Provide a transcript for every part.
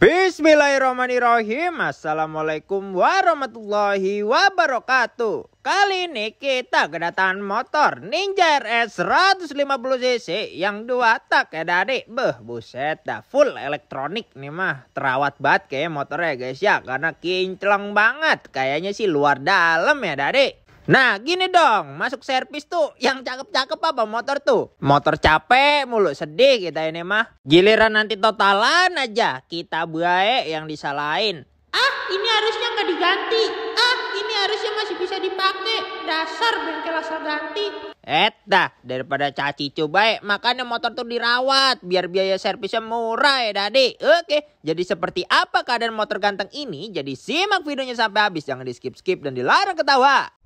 Bismillahirrahmanirrahim Assalamualaikum warahmatullahi wabarakatuh Kali ini kita kedatangan motor Ninja RS 150cc yang dua tak ya dari Beh buset dah full elektronik nih mah Terawat banget kayak motornya guys ya Karena kinclong banget Kayaknya sih luar dalam ya dari Nah gini dong, masuk servis tuh yang cakep-cakep apa motor tuh? Motor capek mulu, sedih kita ini mah. Giliran nanti totalan aja, kita baik yang disalahin. Ah ini harusnya nggak diganti, ah ini harusnya masih bisa dipakai. Dasar bengkel asal ganti. Eh daripada caci coba eh, makanya motor tuh dirawat biar biaya servisnya murah ya Dadi. Oke, jadi seperti apa keadaan motor ganteng ini? Jadi simak videonya sampai habis, jangan di skip-skip dan dilarang ketawa.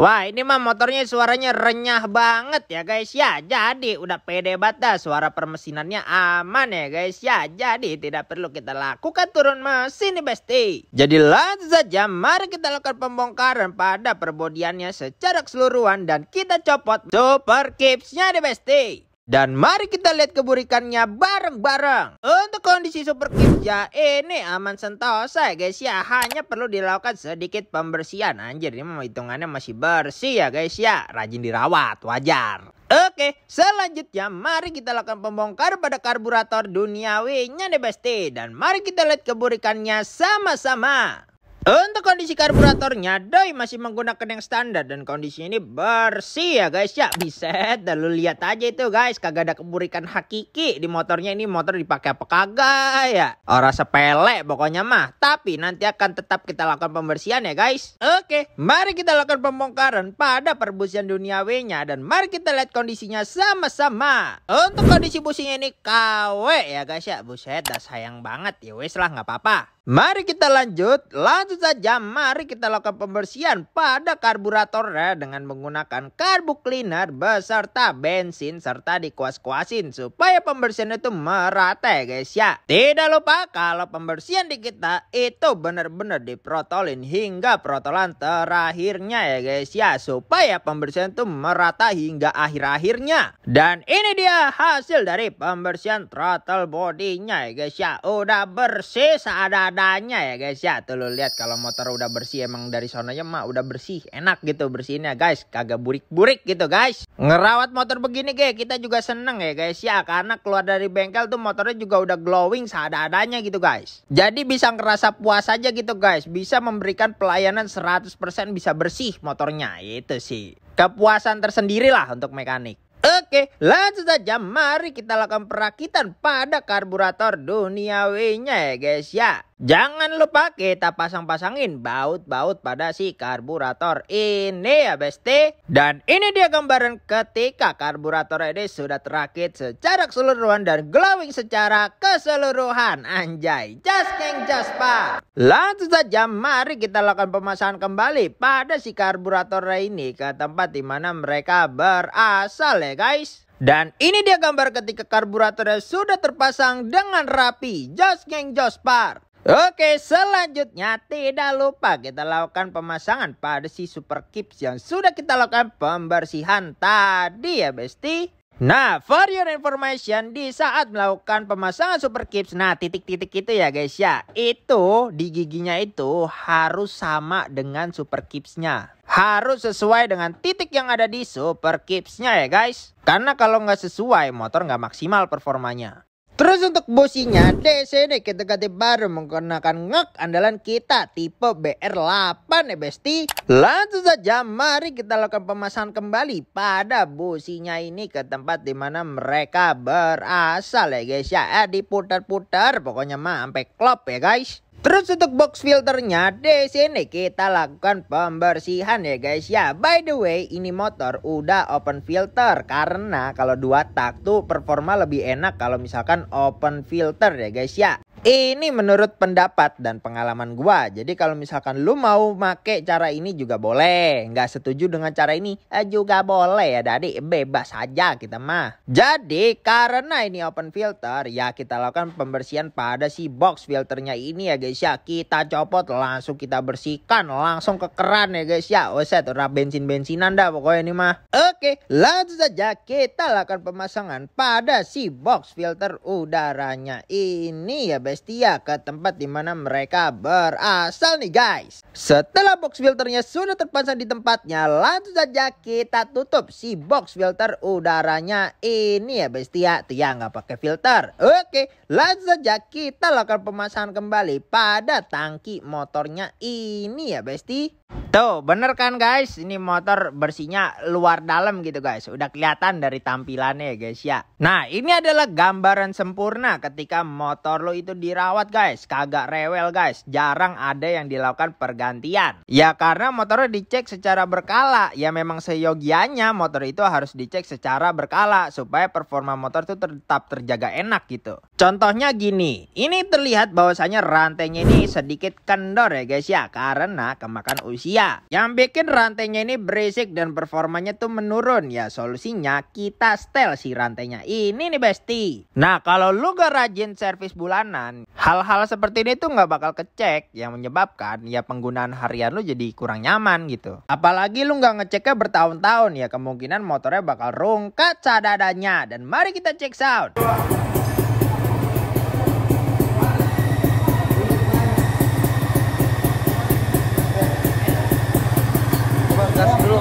Wah ini mah motornya suaranya renyah banget ya guys ya Jadi udah pede banget dah suara permesinannya aman ya guys ya Jadi tidak perlu kita lakukan turun mesin nih besti Jadi langsung saja mari kita lakukan pembongkaran pada perbodiannya secara keseluruhan Dan kita copot super kipsnya nih besti dan mari kita lihat keburikannya bareng-bareng. Untuk kondisi Super Kimja ini aman sentosa ya guys ya. Hanya perlu dilakukan sedikit pembersihan. Anjir ini memang hitungannya masih bersih ya guys ya. Rajin dirawat wajar. Oke, selanjutnya mari kita lakukan pembongkar pada karburator duniawinya nih besti. Dan mari kita lihat keburikannya sama-sama. Untuk kondisi karburatornya, doi masih menggunakan yang standar dan kondisi ini bersih ya guys ya. bisa, dan lu lihat aja itu guys, kagak ada keburikan hakiki di motornya ini motor dipakai apa kagak ya. Orang oh, sepele pokoknya mah, tapi nanti akan tetap kita lakukan pembersihan ya guys. Oke, mari kita lakukan pembongkaran pada perbusian dunia duniawinya dan mari kita lihat kondisinya sama-sama. Untuk kondisi businya ini KW ya guys ya, buset dah sayang banget ya wes lah nggak apa-apa. Mari kita lanjut, lanjut saja mari kita lakukan pembersihan pada karburatornya dengan menggunakan karbu cleaner beserta bensin serta dikuas-kuasin supaya pembersihan itu merata ya guys ya. Tidak lupa kalau pembersihan di kita itu benar-benar diprotolin hingga protolan terakhirnya ya guys ya supaya pembersihan itu merata hingga akhir-akhirnya. Dan ini dia hasil dari pembersihan throttle bodinya ya guys ya. Udah bersih seadanya adanya ya guys ya. Tuh lo lihat kalau motor udah bersih emang dari sononya mah udah bersih. Enak gitu bersihnya guys. Kagak burik-burik gitu guys. Ngerawat motor begini guys kita juga seneng ya guys ya. Karena keluar dari bengkel tuh motornya juga udah glowing seada-adanya gitu guys. Jadi bisa ngerasa puas aja gitu guys. Bisa memberikan pelayanan 100% bisa bersih motornya. Itu sih. Kepuasan tersendiri lah untuk mekanik. Oke, langsung saja mari kita lakukan perakitan pada karburator duniawinya ya guys ya. Jangan lupa kita pasang-pasangin baut-baut pada si karburator ini ya bestie. Dan ini dia gambaran ketika karburator ini sudah terakit secara keseluruhan dan glowing secara keseluruhan. Anjay, just king just pak. Langsung saja mari kita lakukan pemasangan kembali pada si karburator ini ke tempat dimana mereka berasal ya ya guys. Dan ini dia gambar ketika karburatornya sudah terpasang dengan rapi. joss geng jospar. Oke selanjutnya tidak lupa kita lakukan pemasangan pada si super kips yang sudah kita lakukan pembersihan tadi ya besti. Nah, for your information, di saat melakukan pemasangan super kips, nah titik-titik itu ya guys ya, itu di giginya itu harus sama dengan super kipsnya. Harus sesuai dengan titik yang ada di super kipsnya ya guys. Karena kalau nggak sesuai, motor nggak maksimal performanya. Terus untuk businya, DC sini kita ganti baru menggunakan ngek andalan kita tipe BR8 ya besti. Langsung saja mari kita lakukan pemasangan kembali pada businya ini ke tempat dimana mereka berasal ya guys ya. Eh diputar-putar pokoknya mah sampai klop ya guys. Terus untuk box filternya di sini kita lakukan pembersihan ya guys ya. By the way, ini motor udah open filter karena kalau dua tak tuh performa lebih enak kalau misalkan open filter ya guys ya. Ini menurut pendapat dan pengalaman gua. Jadi kalau misalkan lu mau make cara ini juga boleh. Nggak setuju dengan cara ini eh, juga boleh ya Dadi. Bebas aja kita mah. Jadi karena ini open filter ya kita lakukan pembersihan pada si box filternya ini ya guys ya. Kita copot langsung kita bersihkan langsung ke keran ya guys ya. Oset udah bensin-bensinan dah pokoknya ini mah. Oke langsung saja kita lakukan pemasangan pada si box filter udaranya ini ya Bestia ke tempat di mana mereka berasal nih guys. Setelah box filternya sudah terpasang di tempatnya, langsung saja kita tutup si box filter udaranya ini ya Bestia. Tia ya, nggak pakai filter. Oke, langsung saja kita lakukan pemasangan kembali pada tangki motornya ini ya Besti. Tuh, bener kan guys? Ini motor bersihnya luar dalam gitu guys. Udah kelihatan dari tampilannya ya guys ya. Nah, ini adalah gambaran sempurna ketika motor lo itu dirawat guys. Kagak rewel guys. Jarang ada yang dilakukan pergantian. Ya karena motornya dicek secara berkala. Ya memang seyogianya motor itu harus dicek secara berkala. Supaya performa motor itu tetap terjaga enak gitu. Contohnya gini. Ini terlihat bahwasanya rantainya ini sedikit kendor ya guys ya. Karena kemakan usia Ya, yang bikin rantainya ini berisik dan performanya tuh menurun. Ya, solusinya kita setel si rantainya ini nih besti. Nah, kalau lu gak rajin servis bulanan, hal-hal seperti ini tuh nggak bakal kecek. Yang menyebabkan ya penggunaan harian lu jadi kurang nyaman gitu. Apalagi lu nggak ngeceknya bertahun-tahun ya kemungkinan motornya bakal rungkat cadadanya. Dan mari kita cek sound.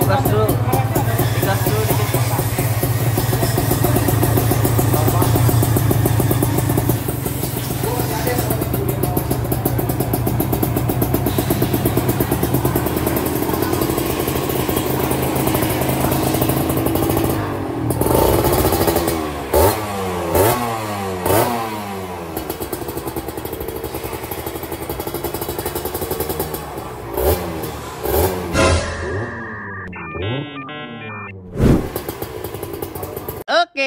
갔어.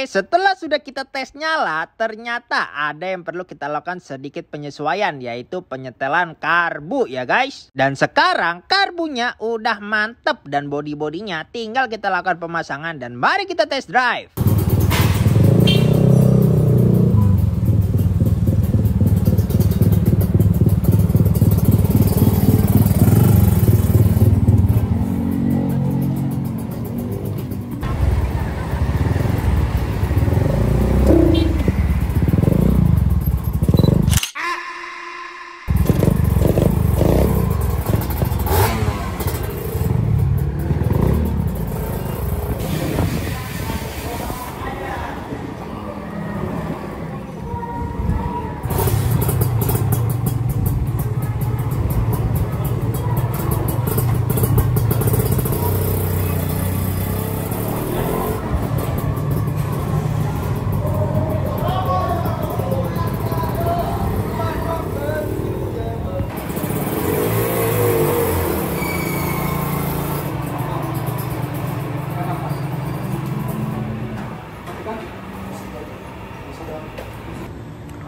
setelah sudah kita tes nyala, ternyata ada yang perlu kita lakukan sedikit penyesuaian, yaitu penyetelan karbu ya guys. Dan sekarang karbunya udah mantep dan body-bodinya tinggal kita lakukan pemasangan dan mari kita test drive.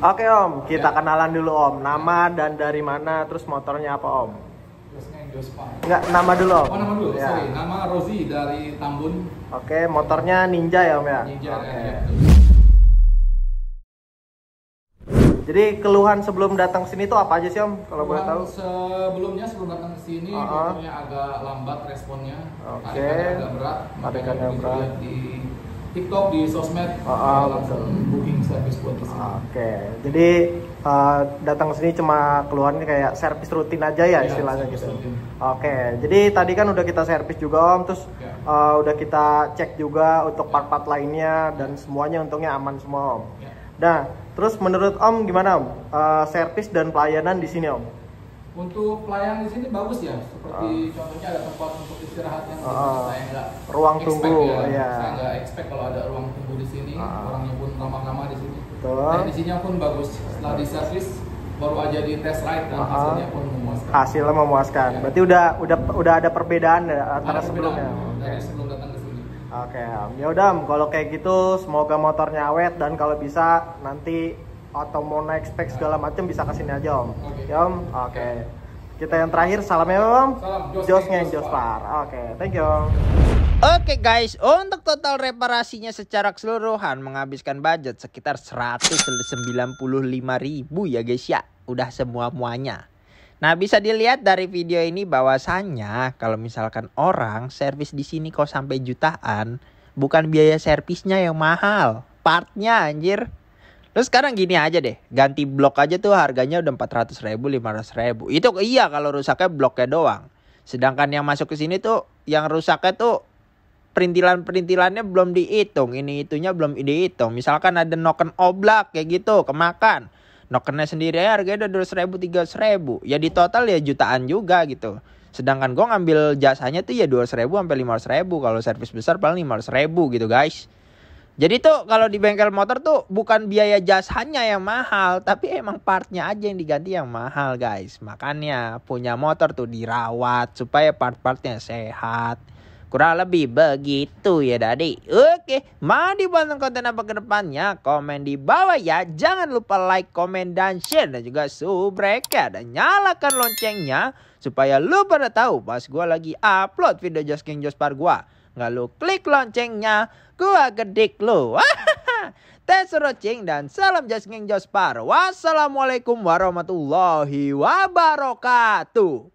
Oke Om, kita ya. kenalan dulu Om. Nama dan dari mana, terus motornya apa Om? Enggak, nama dulu Om. Oh, nama dulu. Ya. Sorry, nama Rosi dari Tambun. Oke, motornya Ninja ya Om ya? Ninja. Ya, Oke. Ya, Jadi keluhan sebelum datang sini tuh apa aja sih Om? Kalau boleh tahu. Sebelumnya sebelum datang ke sini uh -huh. motornya agak lambat responnya. Oke. Okay. Agak berat. Tarikannya berat. Ya di TikTok di sosmed uh, ah, uh, ah. langsung booking service buat ah, Oke, okay. jadi uh, datang ke sini cuma keluarnya kayak servis rutin aja ya, yeah, istilahnya gitu. Oke, okay. jadi tadi kan udah kita servis juga om, terus yeah. Iya. uh, udah kita cek juga untuk iya. part-part lainnya dan semuanya untungnya aman semua om. Yeah. Nah, terus menurut om gimana om uh, servis dan pelayanan di sini om? Untuk pelayan di sini bagus ya, seperti uh. contohnya ada tempat untuk istirahat yang uh, saya nggak ruang expect tunggu, ya. ya. Saya nggak expect kalau ada ruang tunggu di sini, uh. orangnya pun ramah-ramah di sini. Teknisinya nah, pun bagus. Setelah di servis baru aja di test ride dan uh hasilnya pun memuaskan. Hasilnya memuaskan. Ya. Berarti udah udah udah ada perbedaan ya, antara ada sebelumnya. dari okay. sebelum Oke, okay. ya udah kalau kayak gitu semoga motornya awet dan kalau bisa nanti atau mau naik spek segala macam bisa kesini aja om okay. ya om oke okay. kita yang terakhir salamnya om salam Jos Ngeng par oke okay, thank you Oke okay guys, untuk total reparasinya secara keseluruhan menghabiskan budget sekitar 195.000 ya guys ya. Udah semua-muanya. Nah, bisa dilihat dari video ini bahwasannya kalau misalkan orang servis di sini kok sampai jutaan, bukan biaya servisnya yang mahal, partnya anjir. Terus sekarang gini aja deh, ganti blok aja tuh harganya udah 400 ribu, 500 ribu. Itu iya kalau rusaknya bloknya doang. Sedangkan yang masuk ke sini tuh, yang rusaknya tuh perintilan-perintilannya belum dihitung. Ini itunya belum dihitung. Misalkan ada noken oblak kayak gitu, kemakan. Nokennya sendiri ya harganya udah 200 ribu, 300 ribu. Ya di total ya jutaan juga gitu. Sedangkan gue ngambil jasanya tuh ya 200 ribu sampai 500 ribu. Kalau servis besar paling 500 ribu gitu guys. Jadi tuh kalau di bengkel motor tuh bukan biaya jasanya yang mahal, tapi emang partnya aja yang diganti yang mahal guys. Makanya punya motor tuh dirawat supaya part-partnya sehat. Kurang lebih begitu ya Dadi. Oke, mau dibantu konten apa kedepannya? depannya? Komen di bawah ya. Jangan lupa like, komen, dan share. Dan juga subscribe ya. Dan nyalakan loncengnya. Supaya lu pada tahu pas gue lagi upload video Jos King Jospar gua. Nggak lu klik loncengnya gua gedik lu. Thanks for dan salam jasking jospar. Wassalamualaikum warahmatullahi wabarakatuh.